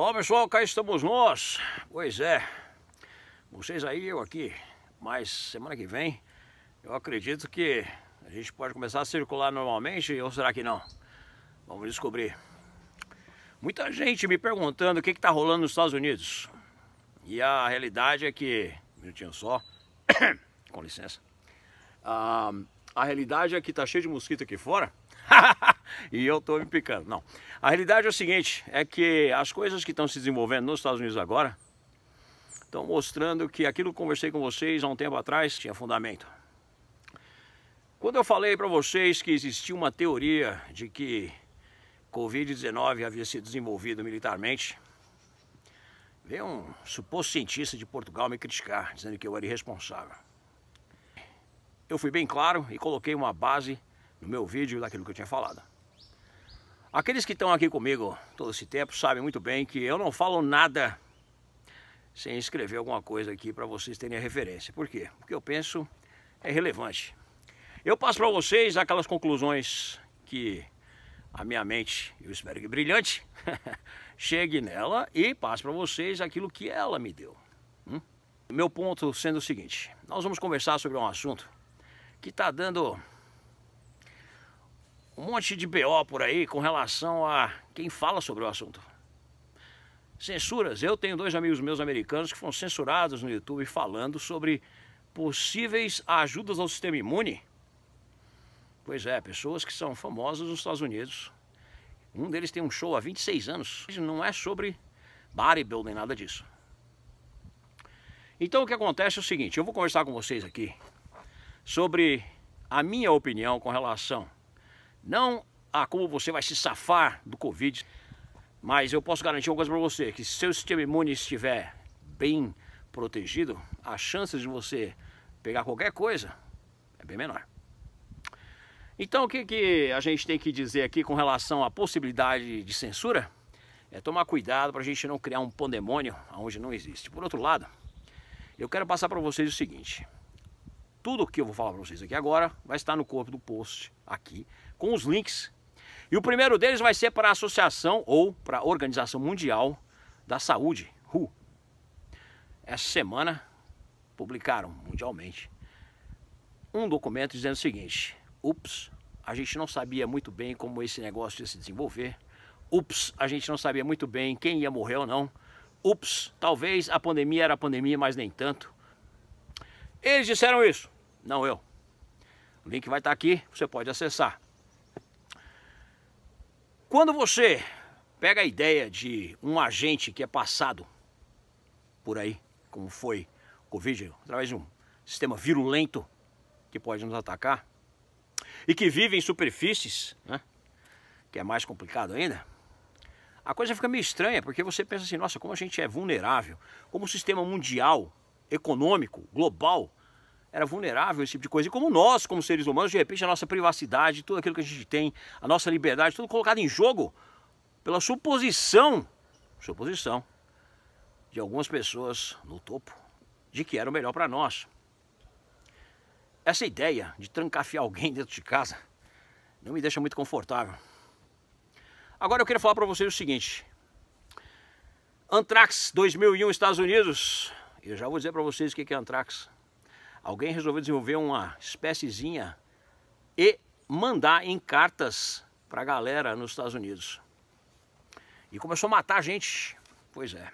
Olá pessoal, cá estamos nós. Pois é, vocês aí, eu aqui. Mas semana que vem, eu acredito que a gente pode começar a circular normalmente ou será que não? Vamos descobrir. Muita gente me perguntando o que está rolando nos Estados Unidos. E a realidade é que... Um minutinho só. Com licença. Ah, a realidade é que tá cheio de mosquito aqui fora. e eu estou me picando. Não. A realidade é o seguinte, é que as coisas que estão se desenvolvendo nos Estados Unidos agora estão mostrando que aquilo que conversei com vocês há um tempo atrás tinha fundamento. Quando eu falei para vocês que existia uma teoria de que Covid-19 havia sido desenvolvido militarmente, veio um suposto cientista de Portugal me criticar, dizendo que eu era irresponsável. Eu fui bem claro e coloquei uma base no meu vídeo daquilo que eu tinha falado. Aqueles que estão aqui comigo todo esse tempo sabem muito bem que eu não falo nada sem escrever alguma coisa aqui para vocês terem a referência. Por quê? Porque eu penso é relevante. Eu passo para vocês aquelas conclusões que a minha mente, eu espero que brilhante, chegue nela e passe para vocês aquilo que ela me deu. Hum? Meu ponto sendo o seguinte, nós vamos conversar sobre um assunto que está dando um monte de BO por aí com relação a quem fala sobre o assunto. Censuras. Eu tenho dois amigos meus americanos que foram censurados no YouTube falando sobre possíveis ajudas ao sistema imune. Pois é, pessoas que são famosas nos Estados Unidos. Um deles tem um show há 26 anos. Não é sobre bodybuilding, nada disso. Então o que acontece é o seguinte, eu vou conversar com vocês aqui sobre a minha opinião com relação não a como você vai se safar do Covid, mas eu posso garantir uma coisa para você, que se seu sistema imune estiver bem protegido, as chances de você pegar qualquer coisa é bem menor. Então o que, que a gente tem que dizer aqui com relação à possibilidade de censura? É tomar cuidado para a gente não criar um pandemônio onde não existe. Por outro lado, eu quero passar para vocês o seguinte. Tudo o que eu vou falar para vocês aqui agora vai estar no corpo do post aqui com os links. E o primeiro deles vai ser para a Associação ou para a Organização Mundial da Saúde, WHO. Essa semana publicaram mundialmente um documento dizendo o seguinte: ups, a gente não sabia muito bem como esse negócio ia se desenvolver. Ups, a gente não sabia muito bem quem ia morrer ou não. Ups, talvez a pandemia era a pandemia, mas nem tanto. Eles disseram isso, não eu. O link vai estar aqui, você pode acessar. Quando você pega a ideia de um agente que é passado por aí, como foi o Covid, através de um sistema virulento que pode nos atacar, e que vive em superfícies, né, que é mais complicado ainda, a coisa fica meio estranha, porque você pensa assim, nossa, como a gente é vulnerável, como o sistema mundial, econômico, global, era vulnerável a esse tipo de coisa. E como nós, como seres humanos, de repente a nossa privacidade, tudo aquilo que a gente tem, a nossa liberdade, tudo colocado em jogo pela suposição, suposição, de algumas pessoas no topo, de que era o melhor para nós. Essa ideia de trancafiar alguém dentro de casa não me deixa muito confortável. Agora eu queria falar para vocês o seguinte. Anthrax 2001, Estados Unidos. Eu já vou dizer para vocês o que é Anthrax. Alguém resolveu desenvolver uma espéciezinha e mandar em cartas para a galera nos Estados Unidos. E começou a matar a gente. Pois é.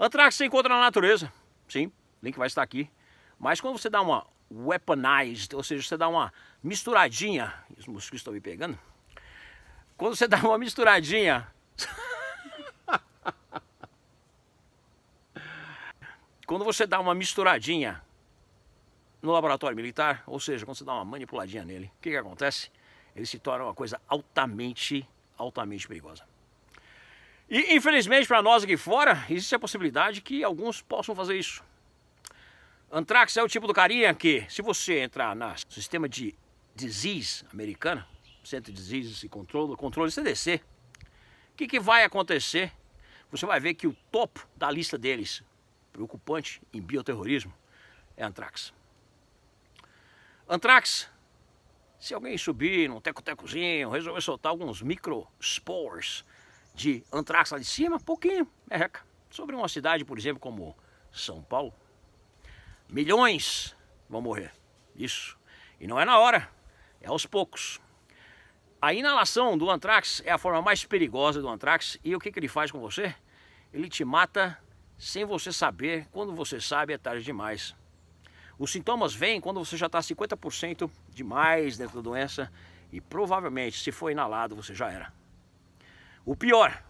Antrax se encontra na natureza. Sim, link vai estar aqui. Mas quando você dá uma weaponized, ou seja, você dá uma misturadinha, os mosquitos estão me pegando. Quando você dá uma misturadinha, quando você dá uma misturadinha no laboratório militar, ou seja, quando você dá uma manipuladinha nele, o que, que acontece? Ele se torna uma coisa altamente, altamente perigosa. E infelizmente para nós aqui fora, existe a possibilidade que alguns possam fazer isso. Antrax é o tipo do carinha que, se você entrar no sistema de disease americana, Centro de Disease e Controle, controle CDC, o que, que vai acontecer? Você vai ver que o topo da lista deles, preocupante em bioterrorismo, é antrax. Antrax, se alguém subir num teco-tecozinho, resolver soltar alguns microspores de antrax lá de cima, pouquinho, merreca. Sobre uma cidade, por exemplo, como São Paulo, milhões vão morrer. Isso. E não é na hora, é aos poucos. A inalação do antrax é a forma mais perigosa do antrax. E o que, que ele faz com você? Ele te mata sem você saber. Quando você sabe, é tarde demais. Os sintomas vêm quando você já está 50% demais dentro da doença e provavelmente, se for inalado, você já era. O pior,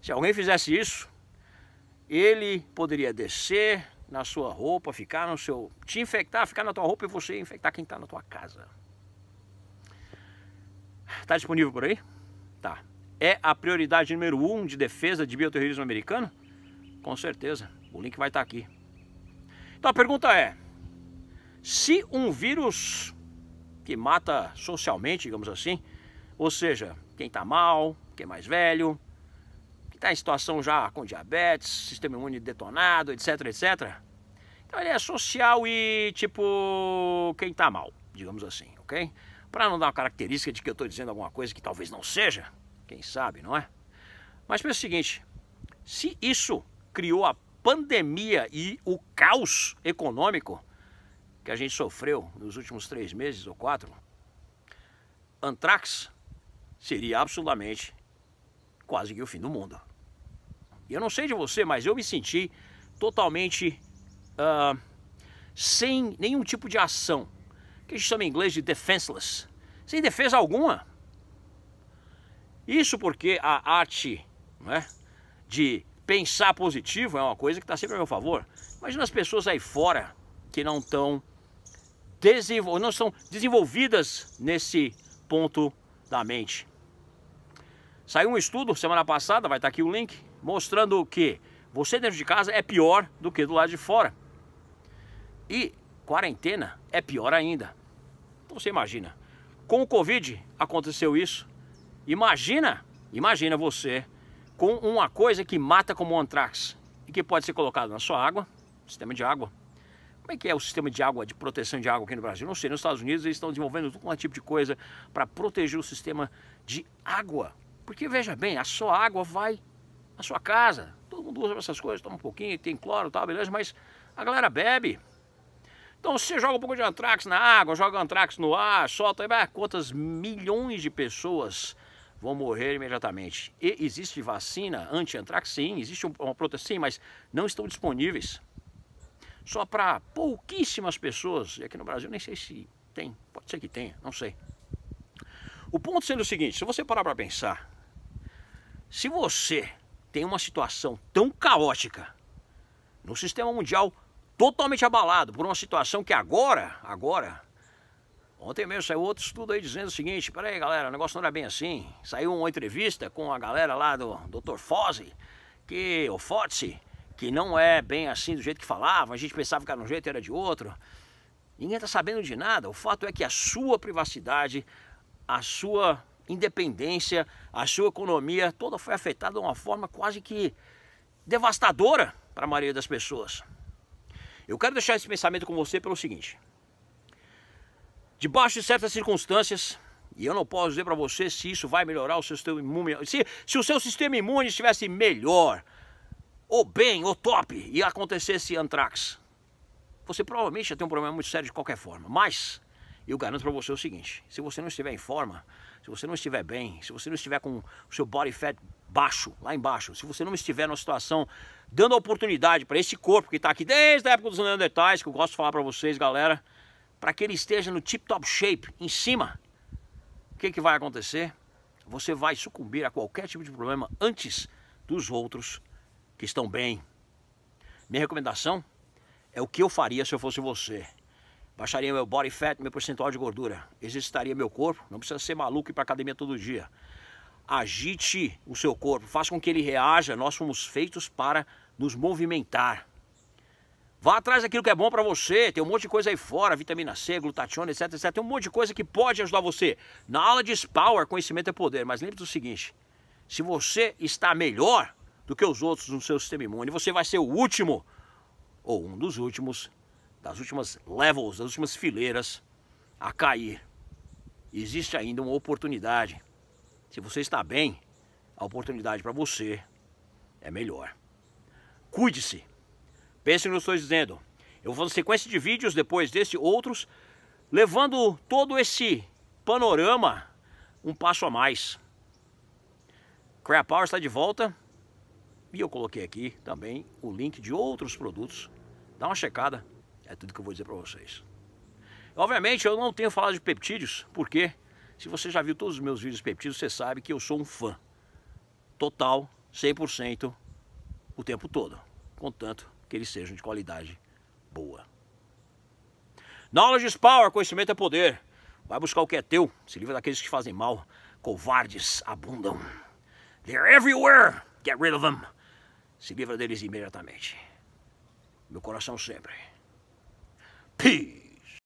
se alguém fizesse isso, ele poderia descer na sua roupa, ficar no seu. te infectar, ficar na tua roupa e você infectar quem está na tua casa. Está disponível por aí? Tá. É a prioridade número um de defesa de bioterrorismo americano? Com certeza. O link vai estar tá aqui. Então a pergunta é: se um vírus que mata socialmente, digamos assim, ou seja, quem está mal, quem é mais velho, quem está em situação já com diabetes, sistema imune detonado, etc, etc. Então ele é social e tipo quem está mal, digamos assim, ok? Para não dar uma característica de que eu estou dizendo alguma coisa que talvez não seja, quem sabe, não é? Mas pensa o seguinte, se isso criou a pandemia e o caos econômico, que a gente sofreu nos últimos três meses ou quatro, antrax seria absolutamente quase que o fim do mundo. E eu não sei de você, mas eu me senti totalmente uh, sem nenhum tipo de ação, que a gente chama em inglês de defenseless, sem defesa alguma. Isso porque a arte é, de pensar positivo é uma coisa que está sempre a meu favor. Imagina as pessoas aí fora que não estão desenvol... não são desenvolvidas nesse ponto da mente. Saiu um estudo semana passada, vai estar aqui o link, mostrando que você dentro de casa é pior do que do lado de fora. E quarentena é pior ainda. Então você imagina, com o Covid aconteceu isso. Imagina, imagina você com uma coisa que mata como o antrax e que pode ser colocado na sua água, sistema de água, como é que é o sistema de água, de proteção de água aqui no Brasil? Não sei, nos Estados Unidos eles estão desenvolvendo um tipo de coisa para proteger o sistema de água. Porque veja bem, a sua água vai na sua casa. Todo mundo usa essas coisas, toma um pouquinho, tem cloro e tal, beleza, mas a galera bebe. Então você joga um pouco de antrax na água, joga antrax no ar, solta, aí, vai, ah, quantas milhões de pessoas vão morrer imediatamente. E existe vacina anti-antrax? Sim, existe uma proteção, sim, mas não estão disponíveis só para pouquíssimas pessoas, e aqui no Brasil nem sei se tem, pode ser que tenha, não sei. O ponto sendo o seguinte, se você parar para pensar, se você tem uma situação tão caótica no sistema mundial totalmente abalado por uma situação que agora, agora, ontem mesmo saiu outro estudo aí dizendo o seguinte, peraí galera, o negócio não era bem assim, saiu uma entrevista com a galera lá do Dr. Fosse que, o Fosse, que não é bem assim do jeito que falava, a gente pensava que era um jeito, era de outro. Ninguém está sabendo de nada. O fato é que a sua privacidade, a sua independência, a sua economia, toda foi afetada de uma forma quase que devastadora para a maioria das pessoas. Eu quero deixar esse pensamento com você pelo seguinte: debaixo de certas circunstâncias, e eu não posso dizer para você se isso vai melhorar o seu sistema imune, se, se o seu sistema imune estivesse melhor, ou bem, ou top, e acontecesse antrax, você provavelmente já tem um problema muito sério de qualquer forma. Mas eu garanto para você o seguinte: se você não estiver em forma, se você não estiver bem, se você não estiver com o seu body fat baixo, lá embaixo, se você não estiver numa situação dando a oportunidade para esse corpo que está aqui desde a época dos Neandertais, que eu gosto de falar para vocês, galera, para que ele esteja no tip top shape, em cima, o que, que vai acontecer? Você vai sucumbir a qualquer tipo de problema antes dos outros que estão bem. Minha recomendação é o que eu faria se eu fosse você. Baixaria meu body fat, meu percentual de gordura. Exercitaria meu corpo, não precisa ser maluco e ir para academia todo dia. Agite o seu corpo, faça com que ele reaja. Nós fomos feitos para nos movimentar. Vá atrás daquilo que é bom para você. Tem um monte de coisa aí fora, vitamina C, glutationa, etc, etc. Tem um monte de coisa que pode ajudar você. Na aula de Power, conhecimento é poder. Mas lembre se do seguinte, se você está melhor, do que os outros no seu sistema imune. Você vai ser o último, ou um dos últimos, das últimas levels, das últimas fileiras a cair. Existe ainda uma oportunidade. Se você está bem, a oportunidade para você é melhor. Cuide-se. Pense no que eu estou dizendo. Eu vou fazer sequência de vídeos depois desse, outros, levando todo esse panorama um passo a mais. Crap Power está de volta e eu coloquei aqui também o link de outros produtos. Dá uma checada, é tudo que eu vou dizer para vocês. Obviamente eu não tenho falado de peptídeos, porque se você já viu todos os meus vídeos de peptídeos, você sabe que eu sou um fã total, 100% o tempo todo, contanto que eles sejam de qualidade boa. Knowledge is power, conhecimento é poder. Vai buscar o que é teu, se livra daqueles que fazem mal. Covardes abundam. They're everywhere. Get rid of them. Se livra deles imediatamente. Meu coração sempre. Peace!